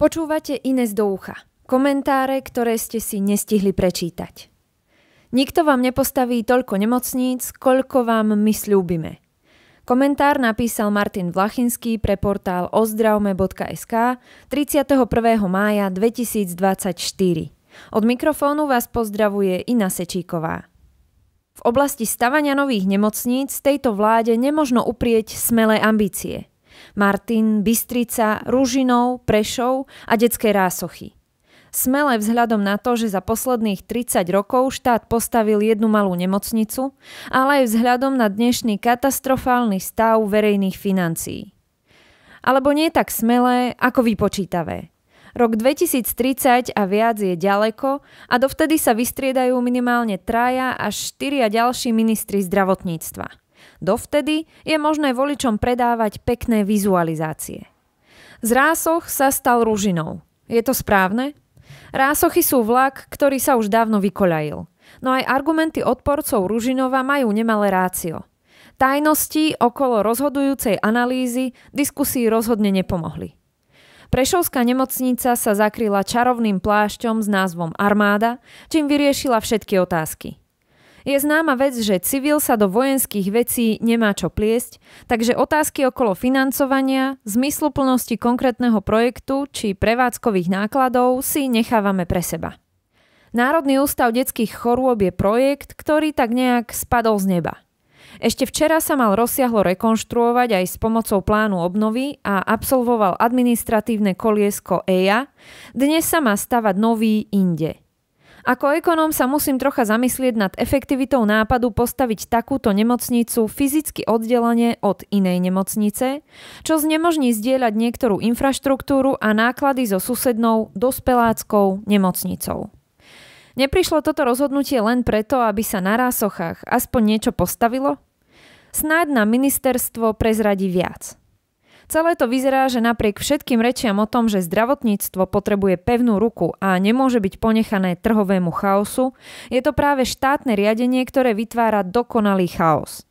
Počúvate Ines do ucha. Komentáre, ktoré ste si nestihli prečítať. Nikto vám nepostaví toľko nemocníc, koľko vám my slúbime. Komentár napísal Martin Vlachinský pre portál ozdravme.sk 31. mája 2024. Od mikrofónu vás pozdravuje Ina Sečíková. V oblasti stavania nových nemocníc tejto vláde nemožno uprieť smelé ambície – Martin, Bystrica, Ružinov, Prešov a detské rásochy. Smele vzhľadom na to, že za posledných 30 rokov štát postavil jednu malú nemocnicu, ale aj vzhľadom na dnešný katastrofálny stav verejných financií. Alebo nie tak smelé, ako vypočítavé. Rok 2030 a viac je ďaleko a dovtedy sa vystriedajú minimálne traja až štyria ďalší ministri zdravotníctva. Dovtedy je možné voličom predávať pekné vizualizácie. Z rásoch sa stal ružinou. Je to správne? Rásochy sú vlak, ktorý sa už dávno vykoľajil. No aj argumenty odporcov Ružinova majú nemalé rácio. Tajnosti okolo rozhodujúcej analýzy diskusii rozhodne nepomohli. Prešovská nemocnica sa zakryla čarovným plášťom s názvom Armáda, čím vyriešila všetky otázky. Je známa vec, že civil sa do vojenských vecí nemá čo pliesť, takže otázky okolo financovania, zmysluplnosti konkrétneho projektu či prevádzkových nákladov si nechávame pre seba. Národný ústav detských chorôb je projekt, ktorý tak nejak spadol z neba. Ešte včera sa mal rozsiahlo rekonštruovať aj s pomocou plánu obnovy a absolvoval administratívne koliesko EIA, dnes sa má stavať nový inde – ako ekonóm sa musím trocha zamyslieť nad efektivitou nápadu postaviť takúto nemocnicu fyzicky oddelenie od inej nemocnice, čo znemožní zdieľať niektorú infraštruktúru a náklady so susednou dospeláckou nemocnicou. Neprišlo toto rozhodnutie len preto, aby sa na rásochách aspoň niečo postavilo? Snáď na ministerstvo prezradí viac – Celé to vyzerá, že napriek všetkým rečiam o tom, že zdravotníctvo potrebuje pevnú ruku a nemôže byť ponechané trhovému chaosu, je to práve štátne riadenie, ktoré vytvára dokonalý chaos.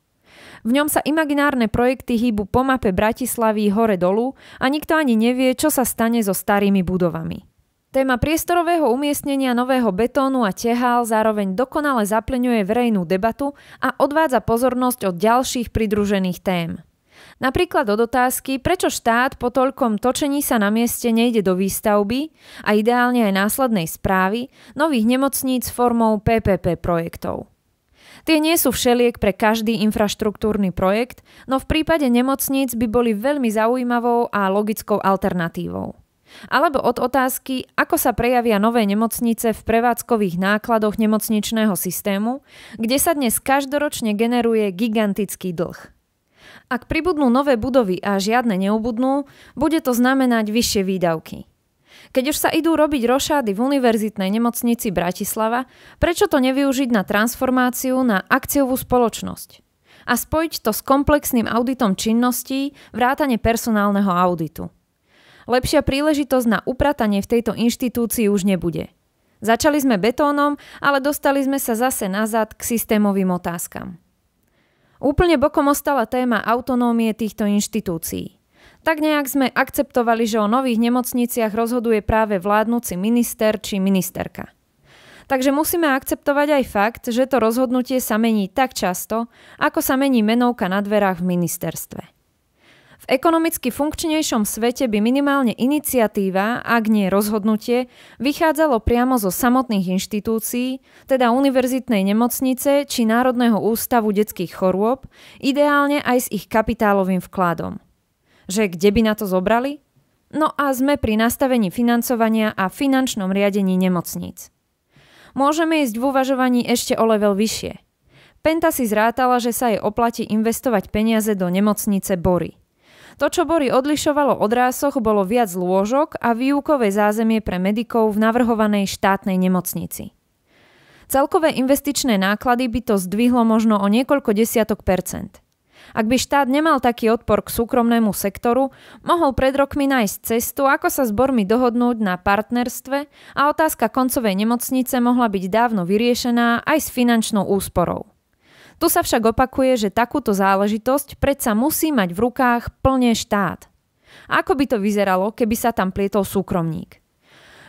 V ňom sa imaginárne projekty hýbu po mape Bratislavy hore dolu a nikto ani nevie, čo sa stane so starými budovami. Téma priestorového umiestnenia nového betónu a tehál zároveň dokonale zaplňuje verejnú debatu a odvádza pozornosť od ďalších pridružených tém. Napríklad od otázky, prečo štát po toľkom točení sa na mieste nejde do výstavby a ideálne aj následnej správy nových nemocníc formou PPP projektov. Tie nie sú všeliek pre každý infraštruktúrny projekt, no v prípade nemocníc by boli veľmi zaujímavou a logickou alternatívou. Alebo od otázky, ako sa prejavia nové nemocnice v prevádzkových nákladoch nemocničného systému, kde sa dnes každoročne generuje gigantický dlh. Ak pribudnú nové budovy a žiadne neubudnú, bude to znamenať vyššie výdavky. Keď už sa idú robiť rošády v univerzitnej nemocnici Bratislava, prečo to nevyužiť na transformáciu na akciovú spoločnosť? A spojiť to s komplexným auditom činností vrátane personálneho auditu. Lepšia príležitosť na upratanie v tejto inštitúcii už nebude. Začali sme betónom, ale dostali sme sa zase nazad k systémovým otázkam. Úplne bokom ostala téma autonómie týchto inštitúcií. Tak nejak sme akceptovali, že o nových nemocniciach rozhoduje práve vládnúci minister či ministerka. Takže musíme akceptovať aj fakt, že to rozhodnutie sa mení tak často, ako sa mení menovka na dverách v ministerstve ekonomicky funkčnejšom svete by minimálne iniciatíva, ak nie rozhodnutie, vychádzalo priamo zo samotných inštitúcií, teda univerzitnej nemocnice či Národného ústavu detských chorôb, ideálne aj s ich kapitálovým vkladom. Že kde by na to zobrali? No a sme pri nastavení financovania a finančnom riadení nemocníc. Môžeme ísť v uvažovaní ešte o level vyššie – Penta si zrátala, že sa jej oplatí investovať peniaze do nemocnice Bory. To, čo Bory odlišovalo od rásoch, bolo viac lôžok a výukové zázemie pre medikov v navrhovanej štátnej nemocnici. Celkové investičné náklady by to zdvihlo možno o niekoľko desiatok percent. Ak by štát nemal taký odpor k súkromnému sektoru, mohol pred rokmi nájsť cestu, ako sa s bormi dohodnúť na partnerstve a otázka koncovej nemocnice mohla byť dávno vyriešená aj s finančnou úsporou. Tu sa však opakuje, že takúto záležitosť predsa musí mať v rukách plne štát. Ako by to vyzeralo, keby sa tam plietol súkromník?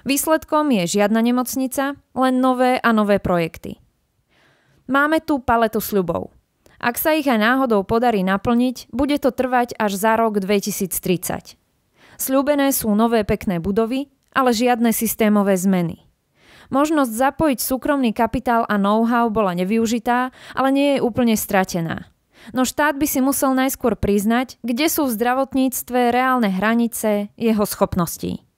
Výsledkom je žiadna nemocnica, len nové a nové projekty. Máme tu paletu sľubov. Ak sa ich aj náhodou podarí naplniť, bude to trvať až za rok 2030. Sľúbené sú nové pekné budovy, ale žiadne systémové zmeny. Možnosť zapojiť súkromný kapitál a know-how bola nevyužitá, ale nie je úplne stratená. No štát by si musel najskôr priznať, kde sú v zdravotníctve reálne hranice jeho schopností.